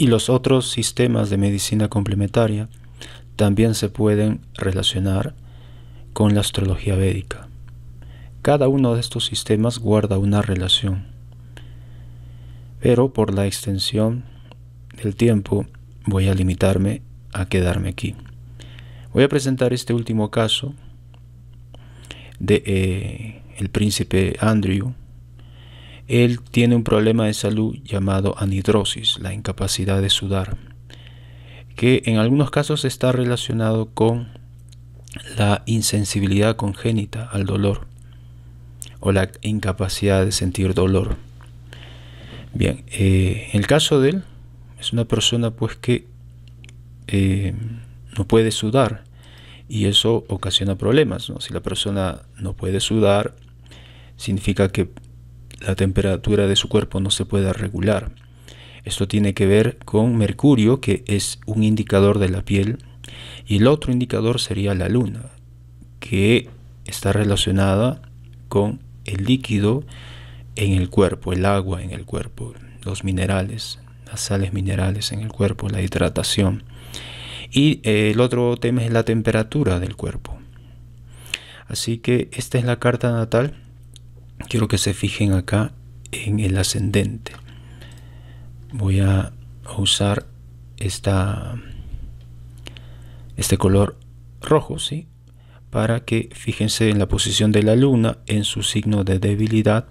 y los otros sistemas de medicina complementaria también se pueden relacionar con la astrología védica. Cada uno de estos sistemas guarda una relación, pero por la extensión del tiempo voy a limitarme a quedarme aquí. Voy a presentar este último caso de eh, el príncipe Andrew, él tiene un problema de salud llamado anidrosis, la incapacidad de sudar, que en algunos casos está relacionado con la insensibilidad congénita al dolor o la incapacidad de sentir dolor. Bien, eh, en el caso de él, es una persona pues que eh, no puede sudar y eso ocasiona problemas. Si la persona no puede sudar, significa que la temperatura de su cuerpo no se pueda regular. Esto tiene que ver con Mercurio, que es un indicador de la piel, y el otro indicador sería la luna, que está relacionada con el líquido en el cuerpo, el agua en el cuerpo, los minerales, las sales minerales en el cuerpo, la hidratación. Y eh, el otro tema es la temperatura del cuerpo. Así que esta es la carta natal quiero que se fijen acá en el ascendente. Voy a usar esta, este color rojo, ¿sí? Para que fíjense en la posición de la luna, en su signo de debilidad.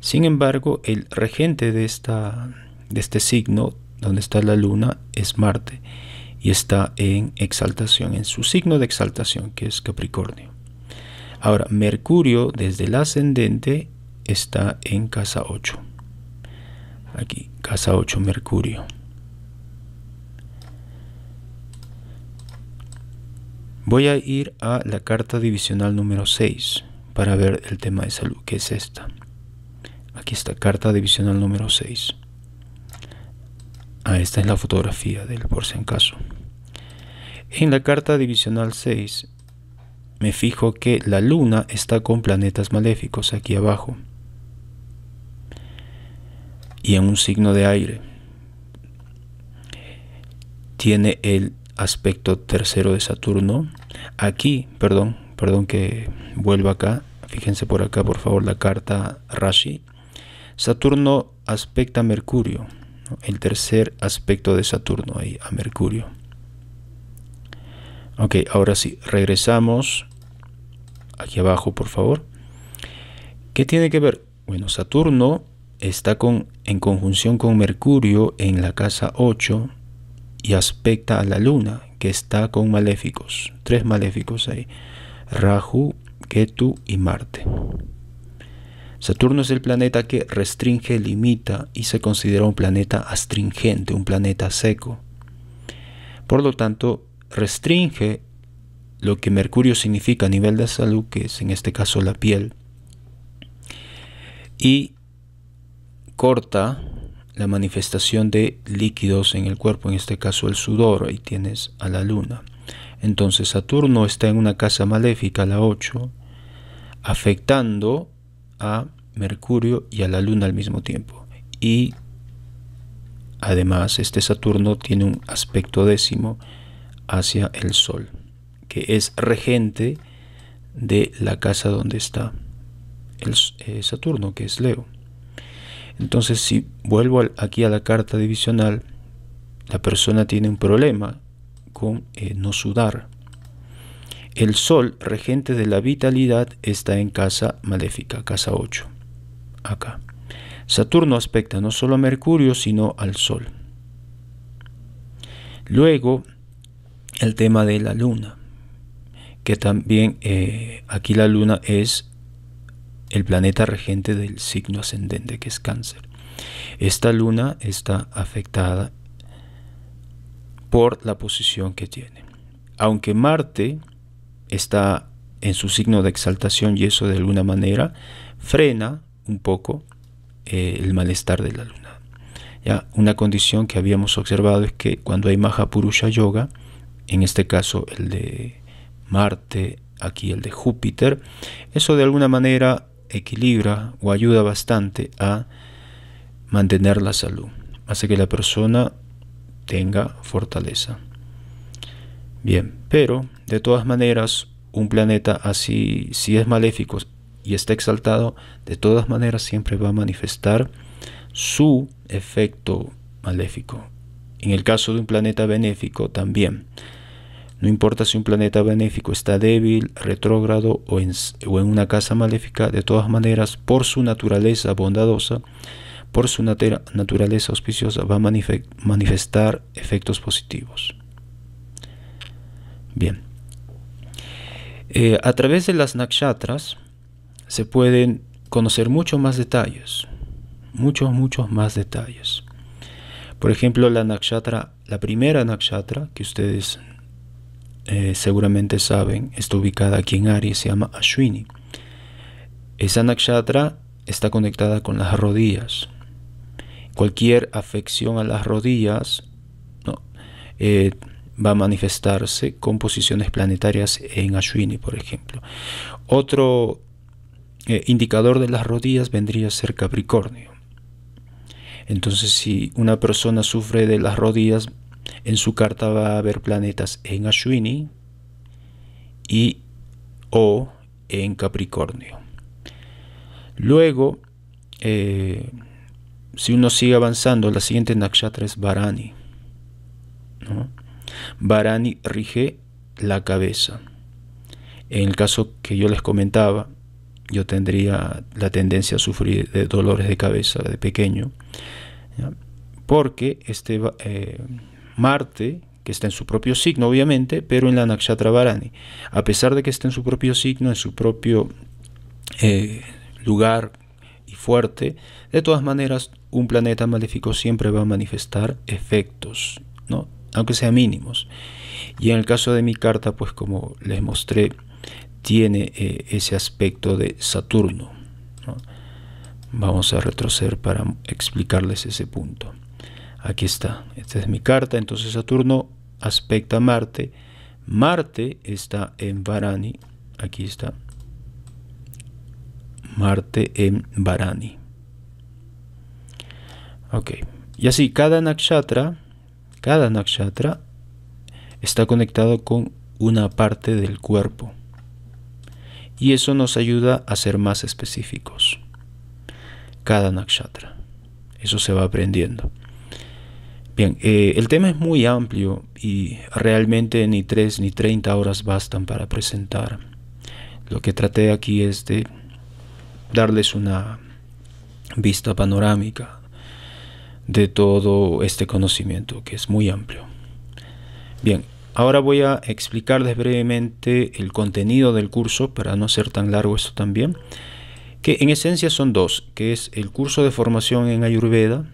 Sin embargo, el regente de, esta, de este signo, donde está la luna, es Marte. Y está en exaltación, en su signo de exaltación, que es Capricornio. Ahora, Mercurio desde el ascendente está en casa 8. Aquí, casa 8, Mercurio. Voy a ir a la carta divisional número 6 para ver el tema de salud, que es esta. Aquí está, carta divisional número 6. Ah, esta es la fotografía del por si en caso. En la carta divisional 6 me fijo que la luna está con planetas maléficos aquí abajo y en un signo de aire. Tiene el aspecto tercero de Saturno. Aquí, perdón, perdón que vuelva acá. Fíjense por acá, por favor, la carta Rashi. Saturno aspecta a Mercurio. El tercer aspecto de Saturno ahí, a Mercurio. Ok, ahora sí, regresamos aquí abajo, por favor. ¿Qué tiene que ver? Bueno, Saturno está con, en conjunción con Mercurio en la casa 8 y aspecta a la luna, que está con maléficos, tres maléficos ahí, Rahu, Ketu y Marte. Saturno es el planeta que restringe, limita y se considera un planeta astringente, un planeta seco. Por lo tanto, restringe lo que mercurio significa a nivel de salud, que es en este caso la piel, y corta la manifestación de líquidos en el cuerpo, en este caso el sudor, ahí tienes a la luna. Entonces Saturno está en una casa maléfica, la 8, afectando a Mercurio y a la luna al mismo tiempo. Y además este Saturno tiene un aspecto décimo hacia el Sol es regente de la casa donde está el eh, Saturno, que es Leo. Entonces, si vuelvo aquí a la carta divisional, la persona tiene un problema con eh, no sudar. El Sol, regente de la vitalidad, está en casa maléfica, casa 8, acá. Saturno aspecta no solo a Mercurio, sino al Sol. Luego, el tema de la Luna que también eh, aquí la luna es el planeta regente del signo ascendente que es cáncer. Esta luna está afectada por la posición que tiene. Aunque Marte está en su signo de exaltación y eso de alguna manera frena un poco eh, el malestar de la luna. ¿Ya? Una condición que habíamos observado es que cuando hay Maha Purusha Yoga, en este caso el de Marte, aquí el de Júpiter, eso de alguna manera equilibra o ayuda bastante a mantener la salud, hace que la persona tenga fortaleza. Bien, pero de todas maneras, un planeta así, si es maléfico y está exaltado, de todas maneras siempre va a manifestar su efecto maléfico. En el caso de un planeta benéfico también. No importa si un planeta benéfico está débil, retrógrado o en, una casa maléfica, de todas maneras, por su naturaleza bondadosa, por su naturaleza auspiciosa, va a manifestar efectos positivos. Bien. Eh, a través de las nakshatras se pueden conocer muchos más detalles, muchos, muchos más detalles. Por ejemplo, la nakshatra, la primera nakshatra que ustedes eh, seguramente saben, está ubicada aquí en Aries, se llama Ashwini. Esa nakshatra está conectada con las rodillas. Cualquier afección a las rodillas eh, va a manifestarse con posiciones planetarias en Ashwini, por ejemplo. Otro eh, indicador de las rodillas vendría a ser Capricornio. Entonces, si una persona sufre de las rodillas, en su carta va a haber planetas en Ashwini y o en Capricornio. Luego, eh, si uno sigue avanzando, la siguiente nakshatra es Varani. Varani rige la cabeza. En el caso que yo les comentaba, yo tendría la tendencia a sufrir de dolores de cabeza de pequeño, porque este eh, Marte, que está en su propio signo, obviamente, pero en la Nakshatra Varani. A pesar de que está en su propio signo, en su propio eh, lugar y fuerte, de todas maneras, un planeta maléfico siempre va a manifestar efectos, ¿no? aunque sean mínimos. Y en el caso de mi carta, pues como les mostré, tiene eh, ese aspecto de Saturno. Vamos a retroceder para explicarles ese punto. Aquí está, esta es mi carta, entonces Saturno aspecta a Marte. Marte está en Varani, aquí está. Marte en Varani. Ok, y así cada nakshatra, cada nakshatra está conectado con una parte del cuerpo. Y eso nos ayuda a ser más específicos. Cada nakshatra. Eso se va aprendiendo. Bien, eh, el tema es muy amplio y realmente ni 3 ni 30 horas bastan para presentar. Lo que traté aquí es de darles una vista panorámica de todo este conocimiento que es muy amplio. Bien, ahora voy a explicarles brevemente el contenido del curso para no ser tan largo esto también, que en esencia son dos, que es el curso de formación en Ayurveda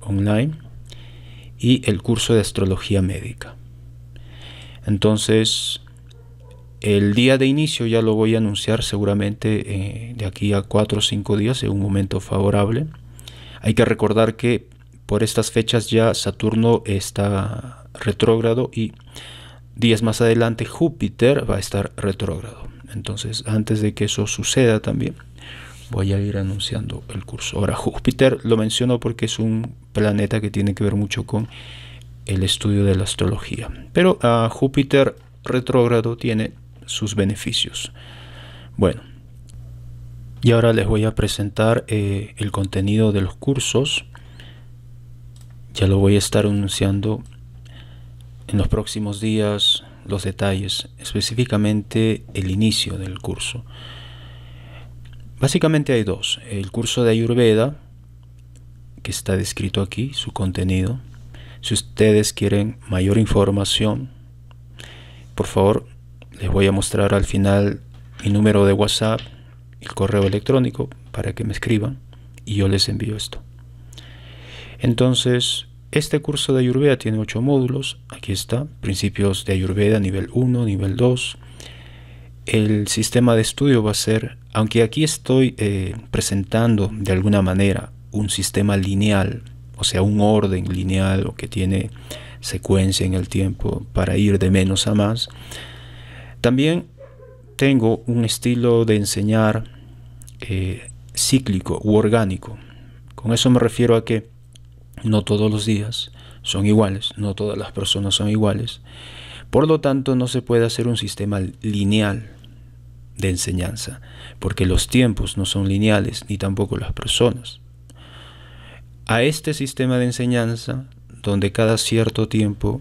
online y el curso de astrología médica. Entonces, el día de inicio ya lo voy a anunciar seguramente eh, de aquí a 4 o 5 días en un momento favorable. Hay que recordar que por estas fechas ya Saturno está retrógrado y días más adelante Júpiter va a estar retrógrado. Entonces, antes de que eso suceda también, voy a ir anunciando el curso. Ahora, Júpiter lo menciono porque es un planeta que tiene que ver mucho con el estudio de la astrología. Pero a ah, Júpiter retrógrado tiene sus beneficios. Bueno, y ahora les voy a presentar eh, el contenido de los cursos. Ya lo voy a estar anunciando en los próximos días, los detalles, específicamente el inicio del curso. Básicamente hay dos. El curso de Ayurveda, que está descrito aquí, su contenido. Si ustedes quieren mayor información, por favor, les voy a mostrar al final mi número de WhatsApp, el correo electrónico, para que me escriban y yo les envío esto. Entonces, este curso de Ayurveda tiene ocho módulos. Aquí está, principios de Ayurveda nivel 1, nivel 2, el sistema de estudio va a ser, aunque aquí estoy eh, presentando de alguna manera un sistema lineal, o sea, un orden lineal o que tiene secuencia en el tiempo para ir de menos a más, también tengo un estilo de enseñar eh, cíclico u orgánico. Con eso me refiero a que no todos los días son iguales, no todas las personas son iguales por lo tanto, no se puede hacer un sistema lineal de enseñanza, porque los tiempos no son lineales, ni tampoco las personas. A este sistema de enseñanza, donde cada cierto tiempo,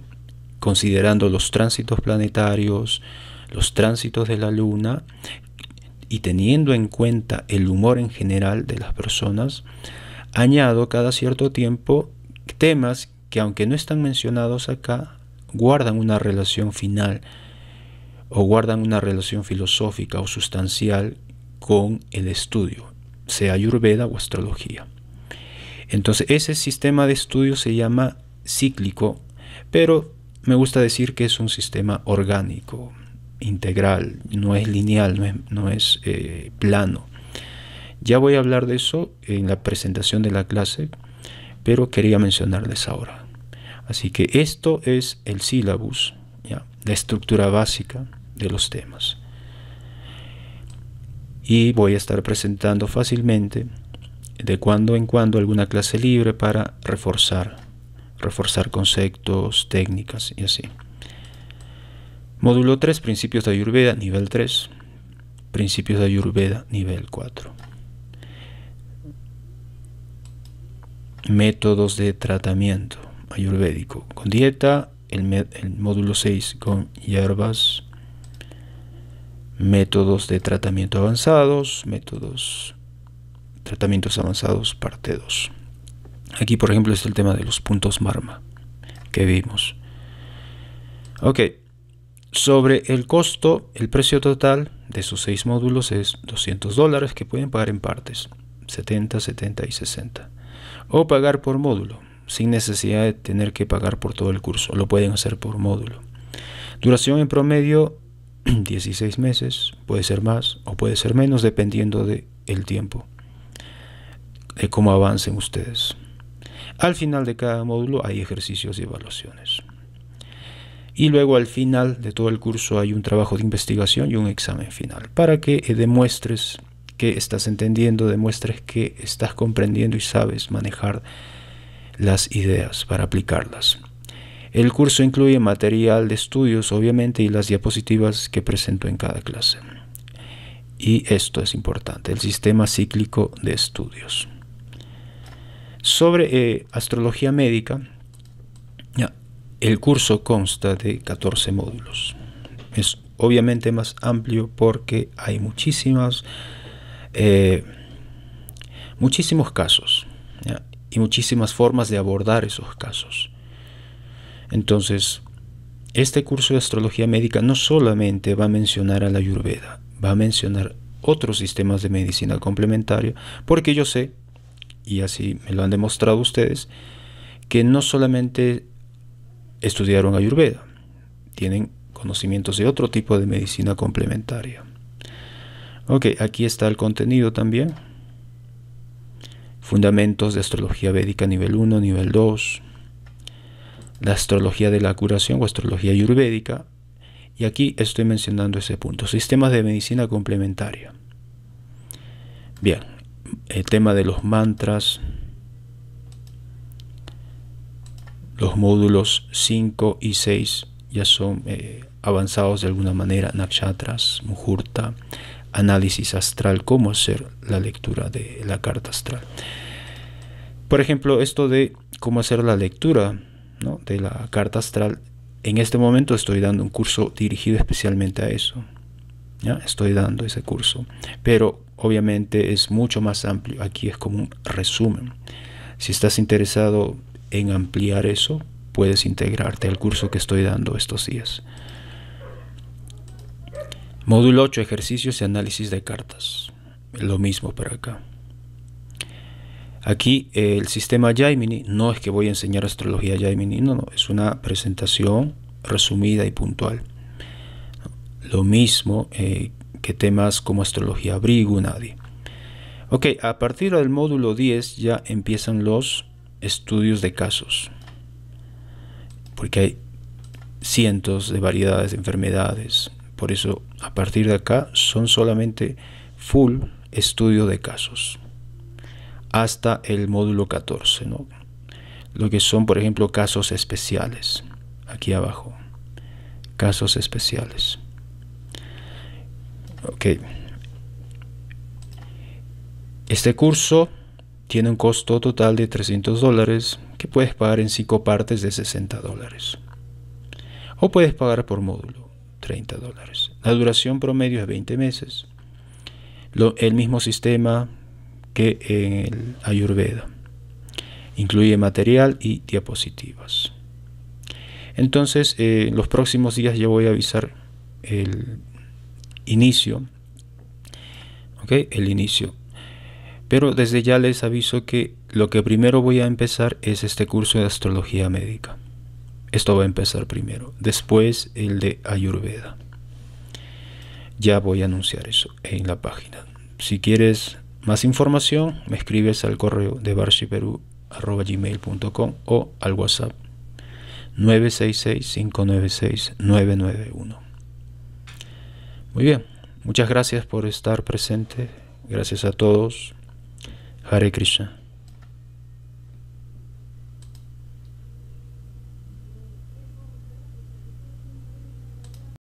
considerando los tránsitos planetarios, los tránsitos de la luna, y teniendo en cuenta el humor en general de las personas, añado cada cierto tiempo temas que aunque no están mencionados acá, guardan una relación final o guardan una relación filosófica o sustancial con el estudio, sea ayurveda o astrología. Entonces ese sistema de estudio se llama cíclico, pero me gusta decir que es un sistema orgánico, integral, no es lineal, no es, eh, plano. Ya voy a hablar de eso en la presentación de la clase, pero quería mencionarles ahora. Así que esto es el sílabus, la estructura básica de los temas. Y voy a estar presentando fácilmente de cuando en cuando alguna clase libre para reforzar, reforzar conceptos, técnicas y así. Módulo 3, principios de Ayurveda, nivel 3. Principios de Ayurveda, nivel 4. Métodos de tratamiento ayurvédico con dieta, el, módulo 6 con hierbas, métodos de tratamiento avanzados, métodos tratamientos avanzados parte 2. Aquí por ejemplo es el tema de los puntos marma que vimos. Ok, sobre el costo, el precio total de esos seis módulos es 200 dólares que pueden pagar en partes, 70, 70 y 60, o pagar por módulo, sin necesidad de tener que pagar por todo el curso. Lo pueden hacer por módulo. Duración en promedio 16 meses, puede ser más o puede ser menos dependiendo del el tiempo, de cómo avancen ustedes. Al final de cada módulo hay ejercicios y evaluaciones. Y luego al final de todo el curso hay un trabajo de investigación y un examen final para que eh, demuestres que estás entendiendo, demuestres que estás comprendiendo y sabes manejar las ideas para aplicarlas. El curso incluye material de estudios, obviamente, y las diapositivas que presento en cada clase. Y esto es importante, el sistema cíclico de estudios. Sobre eh, astrología médica, el curso consta de 14 módulos. Es obviamente más amplio porque hay muchísimas, eh, muchísimos casos y muchísimas formas de abordar esos casos. Entonces, este curso de astrología médica no solamente va a mencionar a la Ayurveda, va a mencionar otros sistemas de medicina complementaria, porque yo sé, y así me lo han demostrado ustedes, que no solamente estudiaron Ayurveda, tienen conocimientos de otro tipo de medicina complementaria. Ok, aquí está el contenido también. Fundamentos de Astrología Védica nivel 1, nivel 2, la Astrología de la Curación o Astrología Ayurvédica, y aquí estoy mencionando ese punto, sistemas de medicina complementaria. Bien, el tema de los mantras, los módulos 5 y 6 ya son eh, avanzados de alguna manera, nakshatras, muhurta, análisis astral, cómo hacer la lectura de la carta astral. Por ejemplo, esto de cómo hacer la lectura de la carta astral, en este momento estoy dando un curso dirigido especialmente a eso. ¿ya? Estoy dando ese curso, pero obviamente es mucho más amplio. Aquí es como un resumen. Si estás interesado en ampliar eso, puedes integrarte al curso que estoy dando estos días. Módulo 8, ejercicios y análisis de cartas. Lo mismo para acá. Aquí eh, el sistema Jaimini no es que voy a enseñar astrología Jaimini, no, no, es una presentación resumida y puntual. Lo mismo eh, que temas como astrología Abrigo nadie. Ok, a partir del módulo 10 ya empiezan los estudios de casos, porque hay cientos de variedades de enfermedades, por eso, a partir de acá, son solamente full estudio de casos hasta el módulo 14, ¿no? lo que son, por ejemplo, casos especiales. Aquí abajo, casos especiales. Ok. Este curso tiene un costo total de 300 dólares que puedes pagar en 5 partes de 60 dólares. O puedes pagar por módulo. La duración promedio es 20 meses. el mismo sistema que en el Ayurveda. Incluye material y diapositivas. Entonces, eh, en los próximos días yo voy a avisar el inicio. ¿Ok? El inicio. Pero desde ya les aviso que lo que primero voy a empezar es este curso de astrología médica. Esto va a empezar primero. Después el de Ayurveda. Ya voy a anunciar eso en la página. Si quieres más información, me escribes al correo de barshiperu.com o al WhatsApp 966-596-991. Muy bien, muchas gracias por estar presente. Gracias a todos. Hare Krishna.